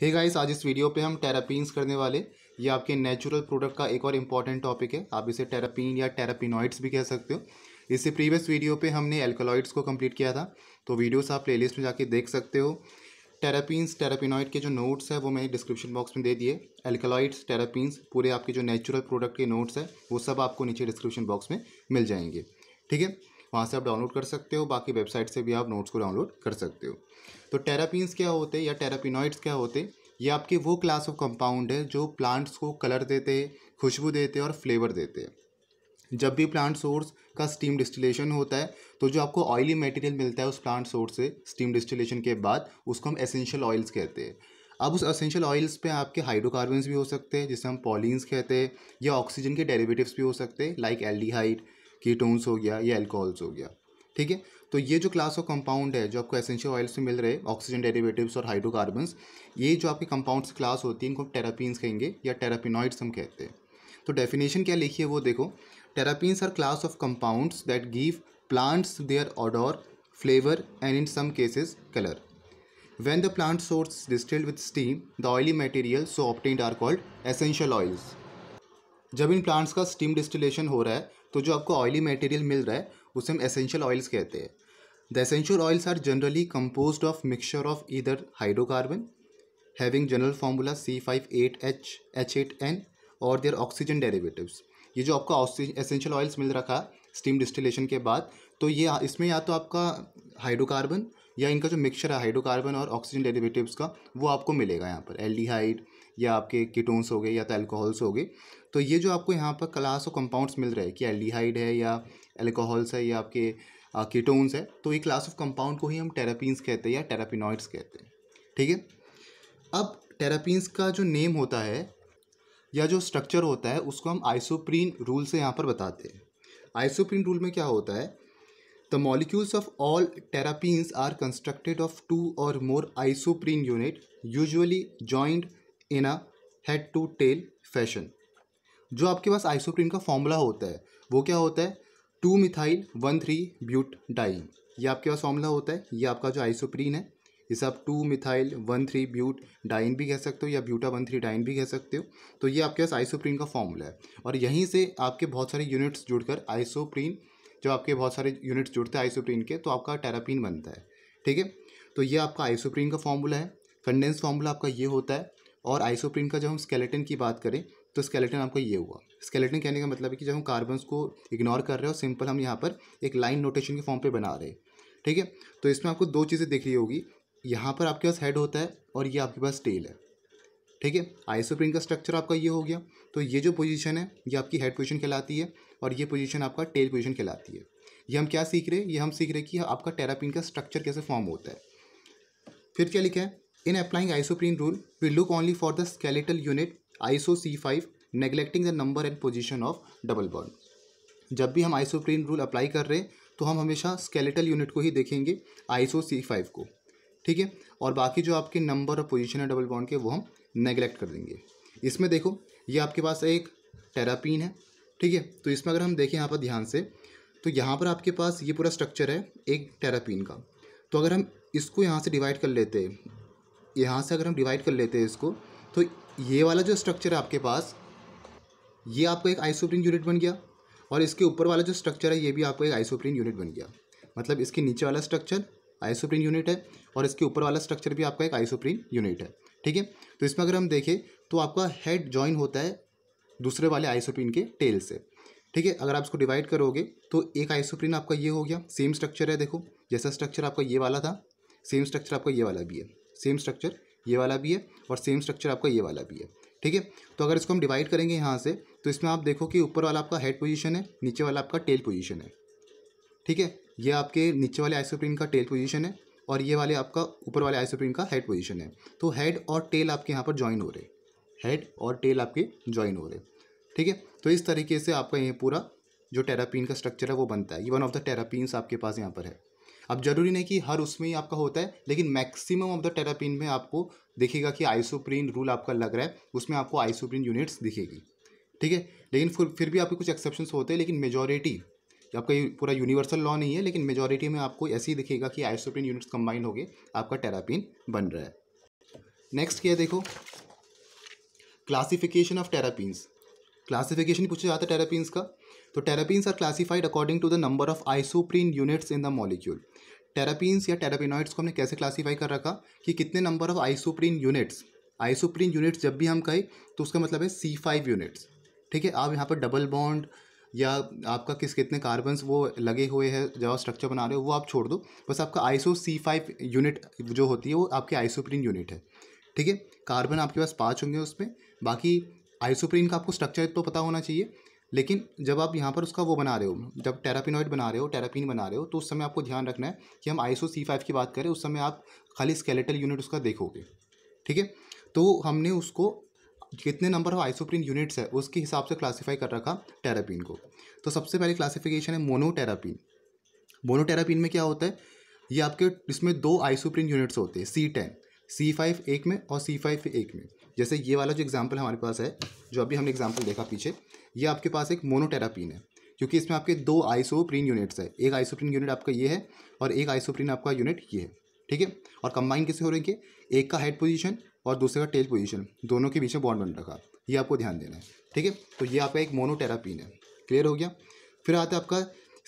हे hey guys आज इस video पे हम टेरापीन्स करने वाले ये आपके नेचुरल प्रोडक्ट का एक और इम्पॉर्टेंट टॉपिक है आप इसे टेरापीन या टेरापिनॉइड्स भी कह सकते हो इससे प्रीवियस वीडियो पे हमने एल्कोलॉइड्स को कंप्लीट किया था तो वीडियोस आप प्लेलिस्ट में जाके देख सकते हो टेरापीन्स टेरापिनॉइड के जो नोट्स है वो मैंने डिस्क्रिप्शन बॉक्स में दे दिए एल्कोलॉइड्स टेरापीन्स पूरे आपके जो नेचुरल प्रोडक्ट के नोट्स है वो सब आपको नीचे डिस्क्रिप्शन बॉक्स में मिल जाएंगे ठीक है वहाँ से आप डाउनलोड कर सकते हो बाकी वेबसाइट से भी आप नोट्स को डाउनलोड कर सकते हो तो टेरापिन्स क्या होते या टेरापिनॉइड्स क्या होते ये आपके वो क्लास ऑफ कंपाउंड है जो प्लांट्स को कलर देते खुशबू देते और फ्लेवर देते हैं जब भी प्लांट सोर्स का स्टीम डिस्टिलेशन होता है तो जो आपको ऑयली मटेरियल मिलता है उस प्लांट सोर्स से स्टीम डिस्टिलेशन के बाद उसको हम एसेंशियल ऑयल्स कहते हैं अब उस असेंशियल ऑयल्स पे आपके हाइड्रोकार्बन्स भी हो सकते हैं जिसे हम पॉलिन्स कहते हैं या ऑक्सीजन के डेरिवेटिव्स भी हो सकते हैं लाइक एल्डिहाइड कीटोन्स हो गया या एल्कोहल्स हो गया ठीक है तो ये जो क्लास ऑफ कंपाउंड है जो आपको एसेंशियल ऑयल्स में मिल रहे हैं ऑक्सीजन डेरिवेटिव्स और हाइड्रोकार्बन्स ये जो आपके कंपाउंड्स क्लास होती है इनको टेरापीन्स कहेंगे या टेरापिनॉइड्स हम कहते हैं तो डेफिनेशन क्या लिखी है वो देखो terpenes are class of compounds that give plants their odour flavour and in some cases colour when the plant source distilled with steam the oily material so obtained are called essential oils जब इन plants का steam distillation हो रहा है तो जो आपको oily material मिल रहा है उसे हम एसेंशियल ऑयल्स कहते हैं the essential oils are generally composed of mixture of इधर hydrocarbon having general formula C five eight H H eight N और देयर ऑक्सीजन डेरेवेटिव ये जो आपका एसेंशियल ऑयल्स मिल रखा स्टीम डिस्टिलेशन के बाद तो ये इसमें या तो आपका हाइड्रोकार्बन या इनका जो मिक्सचर है हाइड्रोकार्बन और ऑक्सीजन डेरिवेटिव्स का वो आपको मिलेगा यहाँ पर एल्डिहाइड या आपके कीटोन्स हो गए या तो एल्कोहल्स हो गए तो ये जो आपको यहाँ पर क्लास ऑफ कंपाउंड्स मिल रहे हैं कि एल्डिहाइड है या एल्कोहल्स है या आपके कीटोन्स है तो ये क्लास ऑफ कंपाउंड को ही हम टेरापीन्स कहते हैं या टेरापिनॉइड्स कहते हैं ठीक है अब टेरापीन्स का जो नेम होता है या जो स्ट्रक्चर होता है उसको हम आइसोप्रीन रूल से यहाँ पर बताते हैं आइसोप्रीन रूल में क्या होता है the molecules of all terpenes are constructed of two or more isoprene unit usually joined in a head to tail fashion जो आपके पास आइसोप्रीन का फॉर्मूला होता है वो क्या होता है two methyl one three butadiene ये आपके पास फॉर्मूला होता है ये आपका जो आइसोप्रीन है इसे आप two methyl one three butadiene भी कह सकते हो या ब्यूटा वन थ्री डाइन भी कह सकते हो तो ये आपके पास आइसोप्रीन का फॉर्मूला है और यहीं से आपके बहुत सारे यूनिट्स जुड़कर आइसोप्रीन जब आपके बहुत सारे यूनिट्स जुड़ते हैं आइसोप्रीन के तो आपका टेरापिन बनता है ठीक है तो ये आपका आइसोप्रीन का फॉर्मूला है कंडेंस फॉर्मूला आपका ये होता है और आइसोप्रीन का जब हम स्केलेटन की बात करें तो स्केलेटन आपका ये हुआ स्केलेटन कहने का मतलब है कि जब हम कार्बन्स को इग्नोर कर रहे हो सिंपल हम यहाँ पर एक लाइन नोटेशन के फॉर्म पर बना रहे हैं ठीक है तो इसमें आपको दो चीज़ें दिख रही होगी यहाँ पर आपके पास हेड होता है और ये आपके पास टेल है ठीक है आइसोप्रिन का स्ट्रक्चर आपका ये हो गया तो ये जो पोजीशन है ये आपकी हेड पोजीशन कहलाती है और ये पोजीशन आपका टेल पोजीशन कहलाती है ये हम क्या सीख रहे हैं ये हम सीख रहे हैं कि आपका टेरापिन का स्ट्रक्चर कैसे फॉर्म होता है फिर क्या लिखा है in applying isoprene rule we look only for the skeletal unit iso C five neglecting the number and position of double bond जब भी हम आइसोप्रीन रूल अप्लाई कर रहे हैं तो हम हमेशा स्केलेटल यूनिट को ही देखेंगे आईसो सी फाइव को ठीक है और बाकी जो आपके नंबर और पोजिशन है डबल बॉन्ड के वो हम नेग्लेक्ट कर देंगे इसमें देखो ये आपके पास एक टेरापीन है ठीक है तो इसमें अगर हम देखें यहाँ पर ध्यान से तो यहाँ पर आपके पास ये पूरा स्ट्रक्चर है एक टेरापीन का तो अगर हम इसको यहाँ से डिवाइड कर लेते हैं यहाँ से अगर हम डिवाइड कर लेते हैं इसको तो ये वाला जो स्ट्रक्चर है आपके पास ये आपको एक आइसोप्रीन यूनिट बन गया और इसके ऊपर वाला जो स्ट्रक्चर है ये भी आपको एक आइसोप्रीन यूनिट बन गया मतलब इसके नीचे वाला स्ट्रक्चर आइसोप्रीन यूनिट है और इसके ऊपर वाला स्ट्रक्चर भी आपका एक आइसोप्रीन यूनिट है ठीक है तो इसमें अगर हम देखें तो आपका हेड जॉइन होता है दूसरे वाले आइसोप्रीन के टेल से ठीक है अगर आप इसको डिवाइड करोगे तो एक आइसोप्रीन आपका ये हो गया सेम स्ट्रक्चर है देखो जैसा स्ट्रक्चर आपका ये वाला था सेम स्ट्रक्चर आपका ये वाला भी है सेम स्ट्रक्चर ये वाला भी है और सेम स्ट्रक्चर आपका ये वाला भी है ठीक है तो अगर इसको हम डिवाइड करेंगे यहाँ से तो इसमें आप देखो कि ऊपर वाला आपका हेड पोजिशन है नीचे वाला आपका टेल पोजिशन है ठीक है ये आपके नीचे वाले आइसोप्रीन का टेल पोजिशन है और ये वाले आपका ऊपर वाले आइसोप्रीन का हेड पोजिशन है तो हेड और टेल आपके यहाँ पर ज्वाइन हो रहे हेड और टेल आपके ज्वाइन हो रहे ठीक है तो इस तरीके से आपका ये पूरा जो टेरापीन का स्ट्रक्चर है वो बनता है ये वन ऑफ द टेरापीन्स आपके पास यहाँ पर है अब जरूरी नहीं कि हर उसमें ही आपका होता है लेकिन मैक्सिमम ऑफ द टेरापिन में आपको दिखेगा कि आइसोप्रीन रूल आपका लग रहा है उसमें आपको आइसोप्रीन यूनिट्स दिखेगी ठीक है लेकिन फिर फिर भी आपके कुछ एक्सेप्शन होते हैं लेकिन मेजोरिटी आपका ये पूरा यूनिवर्सल लॉ नहीं है लेकिन मेजोरिटी में आपको ऐसे ही दिखेगा कि आइसोप्रीन यूनिट्स कंबाइन हो गए आपका टेरापिन बन रहा है नेक्स्ट क्या देखो क्लासिफिकेशन ऑफ टेरापिन्स क्लासिफिकेशन पूछा जाता है टेरापिन्स का तो terpenes are classified according to the number of isoprene units in the molecule terpenes या टेरापिनॉइड्स को हमने कैसे क्लासीफाई कर रखा कि कितने number of isoprene units isoprene units जब भी हम कहें तो उसका मतलब है सी फाइव यूनिट्स ठीक है आप यहाँ पर डबल बॉन्ड या आपका किस कितने कार्बन्स वो लगे हुए हैं जब स्ट्रक्चर बना रहे हो वो आप छोड़ दो बस आपका आइसो सी फाइव यूनिट जो होती है वो आपके आइसोप्रीन यूनिट है ठीक है कार्बन आपके पास पाँच होंगे उसमें बाकी आइसोप्रीन का आपको स्ट्रक्चर तो पता होना चाहिए लेकिन जब आप यहाँ पर उसका वो बना रहे हो जब टेरापिनॉइड बना रहे हो टेरापिन बना रहे हो तो उस समय आपको ध्यान रखना है कि हम आई सी फाइव की बात करें उस समय आप खाली स्केलेटल यूनिट उसका देखोगे ठीक है तो हमने उसको कितने नंबर ऑफ आइसोप्रीन यूनिट्स है उसके हिसाब से क्लासीफाई कर रखा टेरापिन को तो सबसे पहले क्लासीफिकेशन है मोनोटेरापिन मोनोटेरापिन में क्या होता है ये आपके इसमें दो आइसोप्रीन यूनिट्स होते हैं सी टेन सी फाइव एक में और सी फाइव एक में जैसे ये वाला जो एग्जाम्पल हमारे पास है जो अभी हमने एग्जाम्पल देखा पीछे ये आपके पास एक मोनोटेरापिन है क्योंकि इसमें आपके दो आइसोप्रीन यूनिट्स है एक आइसोप्रीन यूनिट आपका ये है और एक आइसोप्रीन आपका यूनिट ये है ठीक है और कंबाइन किसे हो रही है एक का हेड पोजीशन और दूसरे का टेल पोजीशन दोनों के बीच में बॉन्ड बन रखा ये आपको ध्यान देना है ठीक है तो ये आपका एक मोनोटेरापिन है क्लियर हो गया फिर आता है आपका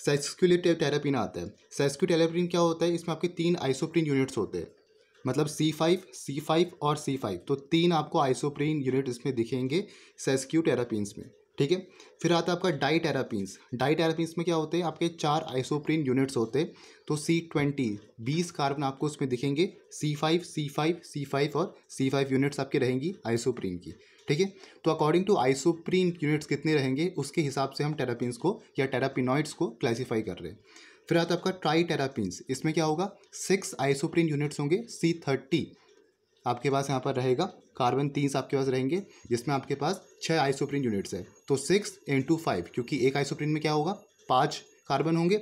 साइस्क्यूलेट टेरापिन आता है साइस्क्यू टेरापिन क्या होता है इसमें आपके तीन आइसोप्रीन यूनिट्स होते हैं मतलब सी फाइव सी फाइव और सी फाइव तो तीन आपको आइसोप्रीन यूनिट इसमें दिखेंगे सेस्क्यू टेरापीन्स में ठीक है फिर आता है आपका डाई टेरापीन्स में क्या होते हैं आपके चार आइसोप्रीन यूनिट्स होते हैं तो सी ट्वेंटी बीस कार्बन आपको उसमें दिखेंगे C five C five C five और सी फाइव यूनिट्स आपके रहेंगी आइसोप्रीन की ठीक है तो अकॉर्डिंग टू आइसोप्रीन यूनिट्स कितने रहेंगे उसके हिसाब से हम टेरापीन्स को या टेरापिनॉइड्स को क्लासीफाई कर रहे हैं फिर आता है आपका ट्राई टेरापिन्स इसमें क्या होगा सिक्स आइसोप्रीन यूनिट्स होंगे सी थर्टी आपके पास यहाँ पर रहेगा कार्बन तीन आपके पास रहेंगे जिसमें आपके पास छः आइसोप्रीन यूनिट्स है तो सिक्स इंटू फाइव क्योंकि एक आइसोप्रीन में क्या होगा पाँच कार्बन होंगे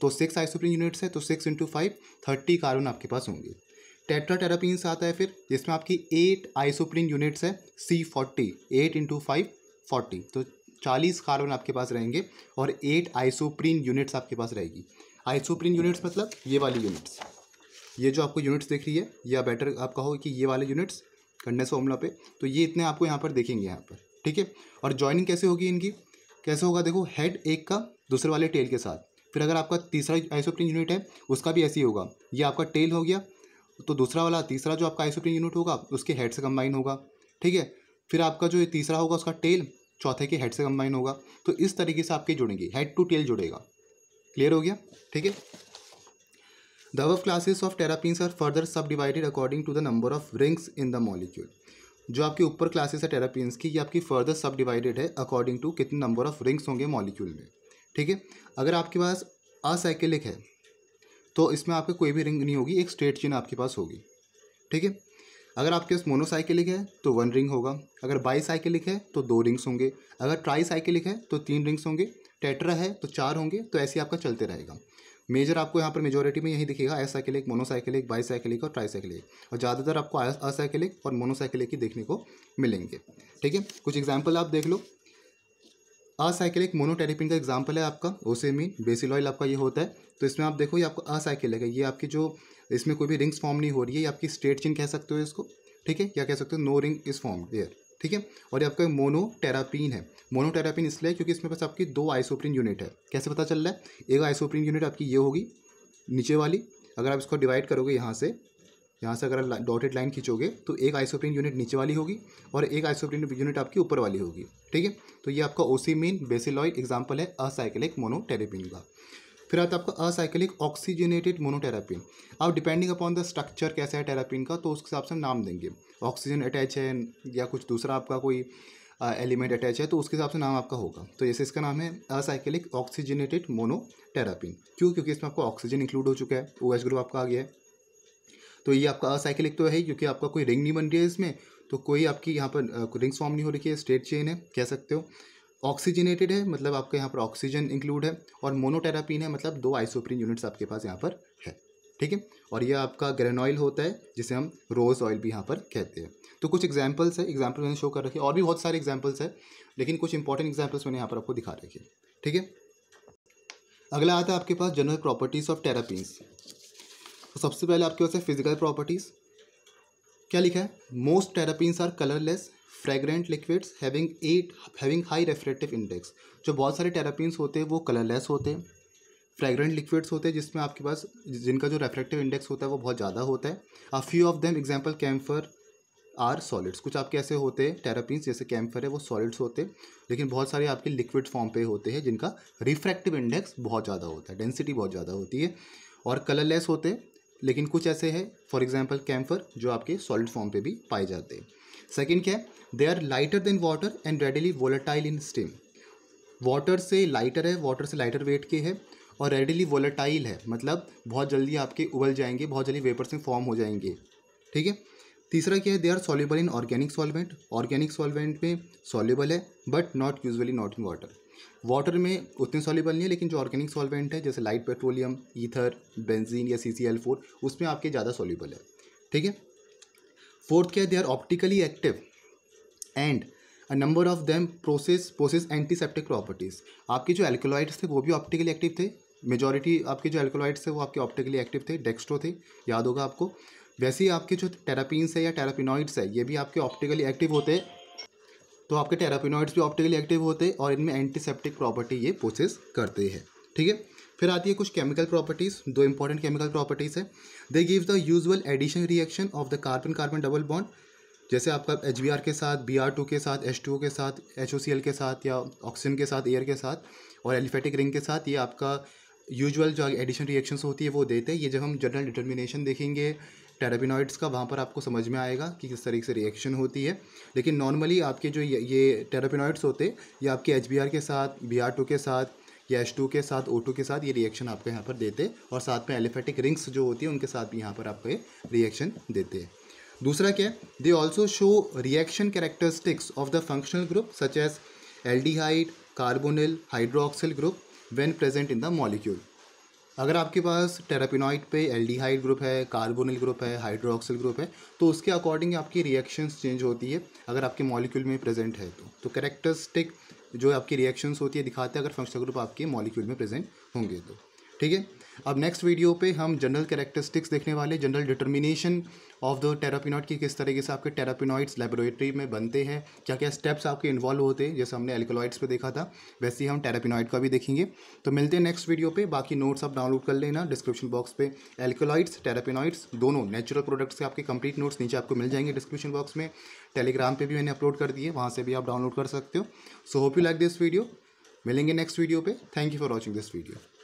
तो सिक्स आइसोप्रीन यूनिट्स है तो six into five thirty carbon आपके पास होंगे टेट्रा टेरापिन आता है फिर जिसमें आपकी एट आइसोप्रीन यूनिट्स है C forty eight into five forty तो चालीस कार्बन आपके पास रहेंगे और एट आइसोप्रीन यूनिट्स आपके पास रहेगी आइसोप्रीन यूनिट्स मतलब ये वाली यूनिट्स ये जो आपको यूनिट्स दिख रही है या बेटर आप कहो कि ये वाले यूनिट्स कंडेंस फॉर्मूला पे तो ये इतने आपको यहाँ पर देखेंगे यहाँ पर ठीक है और ज्वाइनिंग कैसे होगी इनकी कैसे होगा देखो हेड एक का दूसरे वाले टेल के साथ फिर अगर आपका तीसरा आइसोप्रीन यूनिट है उसका भी ऐसे ही होगा ये आपका टेल हो गया तो दूसरा वाला तीसरा जो आपका आइसोप्रीन यूनिट होगा उसके हेड से कंबाइन होगा ठीक है फिर आपका जो ये तीसरा होगा उसका टेल चौथे के हेड से कंबाइन होगा तो इस तरीके से आपके जुड़ेंगे हेड टू टेल जुड़ेगा क्लियर हो गया ठीक है द अब classes of terpenes are further subdivided according to the number of rings in the molecule जो आपके ऊपर क्लासेस है टेरापीन्स की ये आपकी फर्दर सब डिवाइडेड है अकॉर्डिंग टू कितने नंबर ऑफ रिंग्स होंगे मॉलिक्यूल में ठीक है अगर आपके पास असाइकिलिक है तो इसमें आपके कोई भी रिंग नहीं होगी एक स्ट्रेट चेन आपके पास होगी ठीक है अगर आपके पास मोनोसाइकिलिक है तो वन रिंग होगा अगर बाईसाइकिलिक है तो दो रिंग्स होंगे अगर ट्राई साइकिलिक है तो तीन रिंग्स होंगे टेट्रा है तो चार होंगे तो ऐसे आपका चलते रहेगा मेजर आपको यहाँ पर मेजोरिटी में यही दिखेगा एसाइकिलिक मोनोसाइकिलिक बाईसाइकिलिक और ट्राईसाइकिलिक और ज़्यादातर आपको असाइकिलिक और मोनोसाइकिलिक ही देखने को मिलेंगे ठीक है कुछ एग्जाम्पल आप देख लो असाइकिलिक मोनोटेरेपिन का एग्जाम्पल है आपका ओसेमिन बेसिल ऑयल आपका ये होता है तो इसमें आप देखो ये आपको असाइकिलिक है ये आपकी जो इसमें कोई भी रिंग्स फॉर्म नहीं हो रही है ये आपकी स्ट्रेट चेन कह सकते हो इसको ठीक है या कह सकते हो no ring is formed here ठीक है और ये आपका मोनोटेरापिन है मोनोटेरापिन इसलिए क्योंकि इसमें पास आपकी दो आइसोप्रीन यूनिट है कैसे पता चल रहा है एक आइसोप्रीन यूनिट आपकी ये होगी नीचे वाली अगर आप इसको डिवाइड करोगे यहाँ से यहाँ से अगर आप डॉटेड लाइन खींचोगे तो एक आइसोप्रीन यूनिट नीचे वाली होगी और एक आइसोप्रीन यूनिट आपकी ऊपर वाली होगी ठीक है तो ये आपका ओसीमीन बेसिलॉइड एग्जाम्पल है असाइकिलिक मोनोटेरेपिन का फिर आता आपका असाइकिलिक ऑक्सीजनेटेड मोनोटेरापिन आप डिपेंडिंग अपॉन द स्ट्रक्चर कैसा है टेरापिन का तो उसके हिसाब से नाम देंगे ऑक्सीजन अटैच है या कुछ दूसरा आपका कोई एलिमेंट अटैच है तो उसके हिसाब से नाम आपका होगा तो जैसे इसका नाम है असाइकिलिक ऑक्सीजनेटेड मोनोटेरापिन क्यों क्योंकि इसमें आपका ऑक्सीजन इंक्लूड हो चुका है ओ OH ग्रुप आपका आ गया है तो ये आपका असाइकिलिक तो है क्योंकि आपका कोई रिंग नहीं बन रही है इसमें तो कोई आपकी यहाँ पर रिंग्स फॉर्म नहीं हो रही है स्ट्रेट चेन है कह सकते हो ऑक्सीजनेटेड है मतलब आपके यहाँ पर ऑक्सीजन इंक्लूड है और मोनोटेरापिन है मतलब दो आइसोप्रीन यूनिट्स आपके पास यहाँ पर है ठीक है और यह आपका ग्रेन ऑयल होता है जिसे हम रोज़ ऑयल भी यहाँ पर कहते हैं तो कुछ एग्जाम्पल्स है एग्जाम्पल मैंने शो कर रखे और भी बहुत सारे एग्जाम्पल्स हैं लेकिन कुछ इंपॉर्टेंट एग्जाम्पल्स मैंने यहाँ पर आपको दिखा रखे ठीक है अगला आता है आपके पास जनरल प्रॉपर्टीज़ ऑफ टेरापीन्स तो सबसे पहले आपके पास है फिजिकल प्रॉपर्टीज़ क्या लिखा है most terpenes are colourless fragrant liquids having at having high refractive index जो बहुत सारे टेरापिन्स होते हैं वो कलरलेस होते हैं फ्रेगरेंट लिक्विड्स होते हैं जिसमें आपके पास जिनका जो रेफ्रेक्टिव इंडेक्स होता है वो बहुत ज़्यादा होता है a few of them example camphor are solids कुछ आपके ऐसे होते हैं टेरापीन्स जैसे कैम्फर है वो सॉलिड्स होते हैं लेकिन बहुत सारे आपके लिक्विड फॉर्म पे होते हैं जिनका रिफ्रैक्टिव इंडेक्स बहुत ज़्यादा होता है डेंसिटी बहुत ज़्यादा होती है और कलरलेस होते हैं लेकिन कुछ ऐसे हैं फॉर एग्जाम्पल कैम्फर जो आपके सॉलिड फॉर्म पर भी पाए जाते हैं सेकेंड क्या है they are lighter than water and readily volatile in steam water से लाइटर है वाटर से लाइटर वेट के है और रेडिली वोलेटाइल है मतलब बहुत जल्दी आपके उबल जाएंगे बहुत जल्दी वेपर्स में फॉर्म हो जाएंगे ठीक है तीसरा क्या है they are soluble in organic solvent organic solvent में सॉल्यूबल है but not usually not in water water में उतने सॉल्यूबल नहीं है लेकिन जो ऑर्गेनिक सॉल्वेंट है जैसे लाइट पेट्रोलियम ईथर बेंजीन या सी सी एल फोर उसमें आपके ज़्यादा सॉल्यूबल है ठीक है फोर्थ क्या है they are optically active and a number of them process process antiseptic properties आपके जो एल्कोलाइड्स थे वो भी ऑप्टिकली एक्टिव थे मेजोरिटी आपके जो एल्कोलाइड्स थे वो आपके ऑप्टिकली एक्टिव थे डेक्स्ट्रो थे याद होगा आपको वैसे ही आपके जो टेरापीन्स है या टेरापिनॉइड्स है ये भी आपके ऑप्टिकली एक्टिव होते तो आपके टेरापिनॉइड्स भी ऑप्टिकली एक्टिव होते और इनमें एंटीसेप्टिक प्रॉपर्टी ये प्रोसेस करते हैं ठीक है फिर आती है कुछ केमिकल प्रॉपर्टीज़ दो इंपॉर्टेंट केमिकल प्रॉपर्टीज़ है they give the usual addition reaction of the carbon carbon double bond जैसे आपका एच के साथ बी के साथ एच के साथ एच के साथ या ऑक्सीजन के साथ एयर के साथ और एलिफेटिक रिंग के साथ ये आपका यूजुअल जो एडिशन रिएक्शंस होती है वो देते हैं ये जब हम जनरल डिटर्मिनेशन देखेंगे टेराबिनॉइड्स का वहाँ पर आपको समझ में आएगा कि किस तरीके से रिएक्शन होती है लेकिन नॉर्मली आपके जो ये, ये टेराबिनॉइड्स होते ये आपके एच के साथ बी के साथ या एच के साथ ओ के साथ ये रिएक्शन आपको यहाँ पर देते और साथ में एलिफेटिक रिंग्स जो होती है उनके साथ भी यहाँ पर आपको ये रिएक्शन देते हैं दूसरा क्या है they also show reaction characteristics of the functional group such as L carbonyl hydroxyl group when present in the molecule अगर आपके पास टेरापिनॉइड पे एल्डिहाइड ग्रुप है कार्बोनिल ग्रुप है हाइड्रोक्सिल ग्रुप है तो उसके अकॉर्डिंग आपकी रिएक्शंस चेंज होती है अगर आपके मॉलिक्यूल में प्रेजेंट है तो तो कैरेक्टरिस्टिक जो आपकी रिएक्शंस होती है दिखाते हैं अगर फंक्शनल ग्रुप आपके मॉलिक्यूल में प्रेजेंट होंगे तो ठीक है अब नेक्स्ट वीडियो पे हम जनरल कैरेक्टरिस्टिक्स देखने वाले general determination of the terpenoid की किस तरीके से आपके टेरापिनॉइड्स लेबोरेटरी में बनते हैं क्या क्या स्टेप्स आपके इन्वॉल्व होते हैं जैसे हमने एल्कोलॉइड्स पे देखा था वैसे ही हम टेरापिनॉइड का भी देखेंगे तो मिलते हैं नेक्स्ट वीडियो पे बाकी नोट्स आप डाउनलोड कर लेना डिस्क्रिप्शन बॉक्स पे एल्कोलॉइड्स टेरापिनॉइड्स दोनों नेचुरल प्रोडक्ट्स के आपके कंप्लीट नोट्स नीचे आपको मिल जाएंगे डिस्क्रिप्शन बॉक्स में टेलीग्राम पर भी मैंने अपलोड कर दिए वहाँ से भी आप डाउनलोड कर सकते हो so hope you like this video मिलेंगे नेक्स्ट वीडियो पर thank you for watching this video